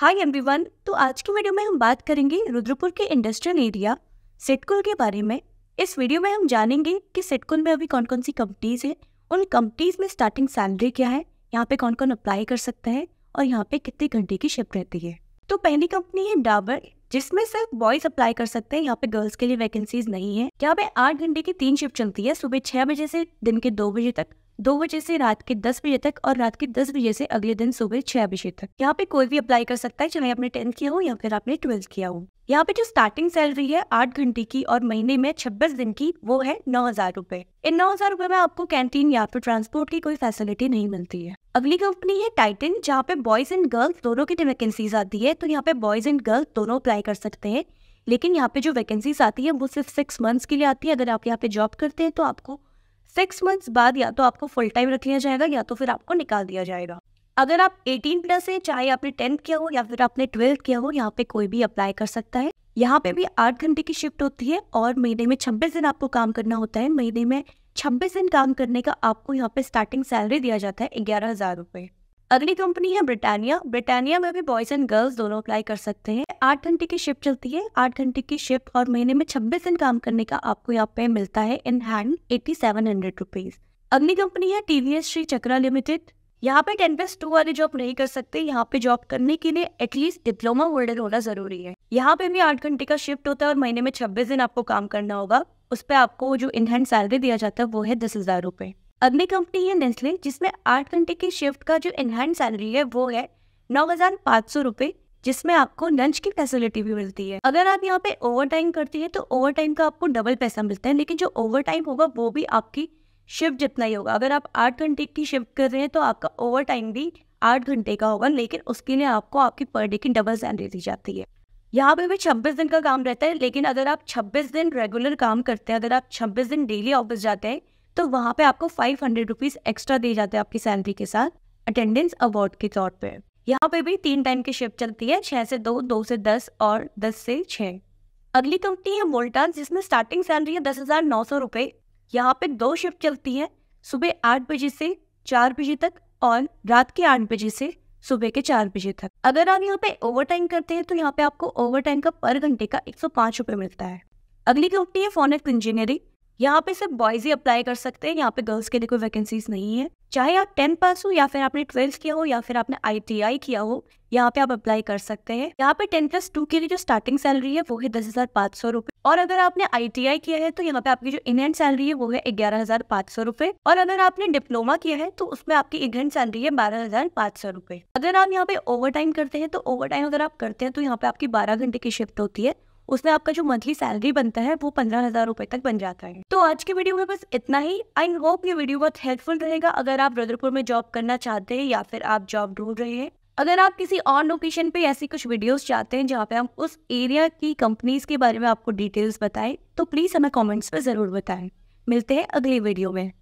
hi everyone तो आज की वीडियो में हम बात करेंगे रुद्रपुर के इंडस्ट्रियल एरिया सिटकुल के बारे में इस वीडियो में हम जानेंगे कि सिटकुल में अभी कौन कौन सी कंपनीज हैं उन कंपनीज में स्टार्टिंग सैलरी क्या है यहाँ पे कौन कौन अप्लाई कर सकता है और यहाँ पे कितने घंटे की शिफ्ट रहती है तो पहली कंपनी है डाबर जिसमें सिर्फ बॉयज अप्लाई कर सकते हैं यहाँ पे गर्ल्स के लिए वैकेंसीज नहीं है यहाँ पे आठ घंटे की तीन शिफ्ट चलती है सुबह छह बजे से दिन के दो बजे तक दो बजे से रात के दस बजे तक और रात के दस बजे से अगले दिन सुबह छह बजे तक यहाँ पे कोई भी अप्लाई कर सकता है चाहे आपने टेंथ किया हो या फिर आपने ट्वेल्थ किया हो यहाँ पे जो स्टार्टिंग सैलरी है आठ घंटे की और महीने में छब्बीस दिन की वो है नौ हजार रूपए इन नौ हजार रूपए में आपको कैंटीन या फिर ट्रांसपोर्ट की कोई फैसिलिटी नहीं मिलती है अगली कंपनी है टाइटन जहाँ पे बॉयज एंड गर्ल्स दोनों की वैकेंसीज आती है तो यहाँ पे बॉयज एंड गर्ल्स दोनों अप्लाई कर सकते हैं लेकिन यहाँ पे जो वैकेंसीज आती है वो सिर्फ सिक्स मंथ्स के लिए आती है अगर आप यहाँ पे जॉब करते हैं तो आपको सिक्स मंथ्स बाद या तो आपको फुल टाइम रख लिया जाएगा या तो फिर आपको निकाल दिया जाएगा अगर आप एटीन प्लस है चाहे आपने टेंथ किया हो या फिर आपने ट्वेल्थ किया हो यहाँ पे कोई भी अप्लाई कर सकता है यहाँ पे भी आठ घंटे की शिफ्ट होती है और महीने में छब्बीस दिन आपको काम करना होता है महीने में छब्बीस दिन काम करने का आपको यहाँ पे स्टार्टिंग सैलरी दिया जाता है ग्यारह हजार रुपये अगली कंपनी है ब्रिटानिया ब्रिटानिया में भी बॉयज एंड गर्ल्स दोनों अप्लाई कर सकते हैं आठ घंटे की शिफ्ट चलती है आठ घंटे की शिफ्ट और महीने में छब्बीस दिन काम करने का आपको यहाँ पे मिलता है in hand eighty seven hundred rupees अगली कंपनी है टीवीएस श्री चक्रा लिमिटेड यहाँ पे टेन प्लस टू वाली जॉब नहीं कर सकते यहाँ पे जॉब करने के लिए एटलीस्ट डिप्लोमा होल्डर होना जरूरी है यहाँ पे भी आठ घंटे का शिफ्ट होता है और महीने में छब्बीस दिन आपको काम करना होगा उस पर आपको जो इनहैंड सैलरी दिया जाता है वो है दस हजार रुपए अगली कंपनी है नेस्ले जिसमें आठ घंटे की शिफ्ट का जो इनहैंड सैलरी है वो है नौ हजार पाँच सौ रुपये जिसमें आपको लंच की फैसिलिटी भी मिलती है अगर आप यहाँ पे ओवर टाइम करती है तो ओवर टाइम का आपको डबल पैसा मिलता है लेकिन जो ओवर टाइम होगा वो भी आपकी शिफ्ट जितना ही होगा अगर आप आठ घंटे की शिफ्ट कर रहे हैं तो आपका ओवर टाइम भी आठ घंटे का होगा लेकिन उसके लिए आपको आपकी पर डे की डबल सैलरी दी जाती है यहाँ पे भी छब्बीस दिन का काम रहता है लेकिन अगर आप छब्बीस दिन रेगुलर काम करते हैं अगर आप छब्बीस दिन डेली ऑफिस जाते हैं तो वहाँ पे आपको फाइव हंड्रेड रुपीज़ एक्स्ट्रा दिए जाते हैं आपकी सैलरी के साथ अटेंडेंस अवार्ड के तौर पे यहाँ पे भी तीन टाइम की शिफ्ट चलती है छः से दो दो से दस और दस से छः अगली कंपनी है मोल्टान जिसमें स्टार्टिंग सैलरी है दस हज़ार नौ सौ रुपये यहाँ पे दो शिफ्ट चलती है सुबह आठ बजे से चार बजे तक और रात के आठ बजे से सुबह के चार बजे तक अगर आप यहाँ पे ओवर टाइम करते हैं तो यहाँ पे आपको ओवर टाइम का पर घंटे का एक सौ पाँच रुपये मिलता है अगली कंपनी है फोनिक इंजीनियरिंग यहाँ पे सिर्फ बॉयज ही अप्लाई कर सकते हैं यहाँ पे गर्ल्स के लिए कोई वैकेंसीज नहीं है चाहे आप टेंथ पास हो या फिर आपने ट्वेल्थ किया हो या फिर आपने आई किया हो यहाँ पे आप अप्लाई कर सकते हैं यहाँ पे टेन प्लस टू के लिए जो स्टार्टिंग सैलरी है वो है दस हजार पाँच सौ रूपए और अगर आपने आई किया है तो यहाँ पे आपकी जो इनहेंट सैलरी है वो है ग्यारह हजार पाँच सौ रूपए और अगर आपने डिप्लोमा किया है तो उसमें आपकी इनहेंट सैलरी है बारह हजार पाँच सौ रूपए अगर आप यहाँ पे ओवर टाइम करते हैं तो ओवर टाइम अगर आप करते हैं तो यहाँ पे आपकी बारह घंटे की शिफ्ट होती है उसमें आपका जो मंथली सैलरी बनता है वो पंद्रह हजार रुपए तक बन जाता है तो आज के वीडियो में बस इतना ही आई होप ये वीडियो बहुत हेल्पफुल रहेगा अगर आप रुद्रपुर में जॉब करना चाहते हैं या फिर आप जॉब ढूंढ रहे हैं अगर आप किसी और लोकेशन पे ऐसी कुछ वीडियोस चाहते हैं जहाँ पे हम उस एरिया की कंपनीज के बारे में आपको डिटेल्स बताएं तो प्लीज़ हमें कमेंट्स पे ज़रूर बताएं मिलते हैं अगले वीडियो में